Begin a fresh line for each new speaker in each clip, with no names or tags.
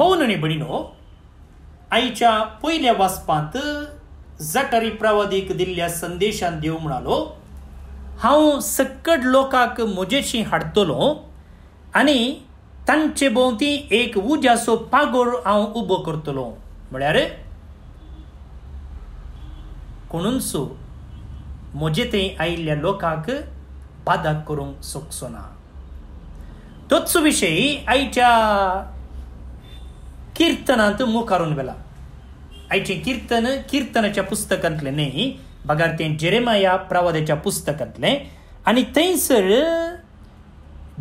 आणि बहिणीनो आईच्या पहिल्या वाचपांत जटारी प्रवादीक दिल्ल्या संदेशान देव म्हणालो हांव सक्कड लोकांक म्हजेशी हाडतलो आनी तांचे भोंवती एक उज्यासो पागोर हांव उबो करतलो म्हळ्यार कोणूनसो म्हजे ते आयिल्ल्या लोकांक बाधा करूंक सोंपचो ना तोच विशयी आईच्या कीर्तनात मुखारून ಬೆಲ आईचे कीर्तन कीर्तनाच्या पुस्तकातले न्ही बघा ते जेरेमाया प्रवादाच्या पुस्तकातले आणि थंयसर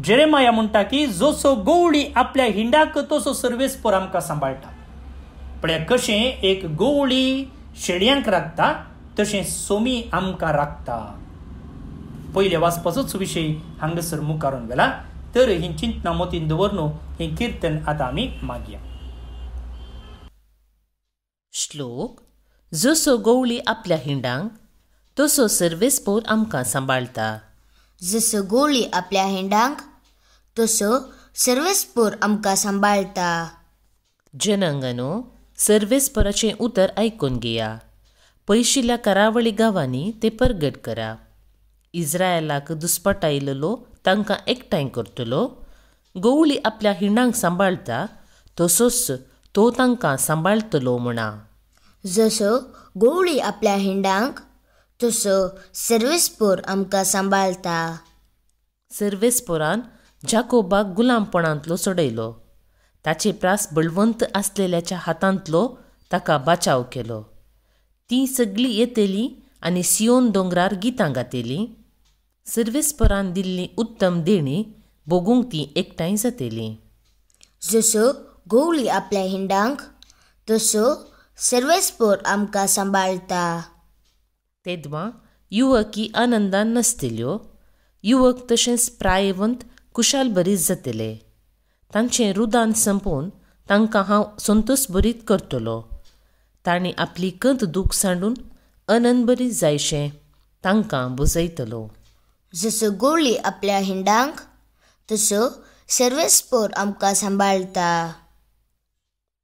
जेरेमाया म्हणटा की जोसो गवळी आपल्या हिंडाक तसो सर्वेस्पोर आमकां सांबाळटा पण कशें एक गवळी शेळयांक राखता तसे सोमी आमकां राखता पयले वाचपाचोच विशय हांगासर मुखारून गेला तर ही चिंतना मतीन दवर हे कीर्तन आता आमी मागया
श्लोक जसो गवळी आपल्या हिंडांक तसो सर्वेस्पोर आमकां सांबाळटा
जसो गोळी आपल्या हिंडांक तसो सर्वेस्पोर आमकां सांबाळटा जनांगनो सर्वेस्पराचें उतर आयकून
घेया पयशिल्ल्या करावळी गांवांनी ते परगट करा इस्रायलाक दुस्पट आयिल्लो तांकां एकठांय करतलो गवळी आपल्या हिंडांक सांबाळटा तसोच तो तांकां सांबाळतलो म्हणा
जसो गोवळी आपल्या हिंडांक तसो सर्वेस्पोर आमकां सांबाळता
सर्वेस्पोरान जाकोबाक गुलामपणांतलो सोडयलो ताचे प्रास बळवंत आसलेल्याच्या हातांतलो ताका बचाव केलो ती सगळीं येतेली आनी सियोन दोंगरार गितां गातली सर्वेस्परान दिल्ली उत्तम देणी भोगूंक ती एकठांय जातली
जसो गोवली आपल्या हिंडांक तसो सर्वेस्पोर आमकां सांबाळटा
युवक युवकी आनंदान नसतल्यो युवक तशेंच प्रायवंत कुशाल बरीच जातले तांचें रुदान संपोवन तांकां हांव संतोश बरीत करतलो तांणी आपली कंत दूख सांडून आनंद बरी जायशें तांकां बुजयतलो
जसो गोळी आपल्या हिंडांक तसो सर्वेस्पोर आमकां सांबाळटा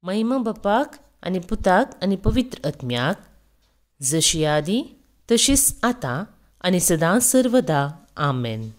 मैम बापाक आणि पुताक आणि पवित्र
आत्म्याक जशी आदी तशीच आता आणि सदां सर्वदा आमेन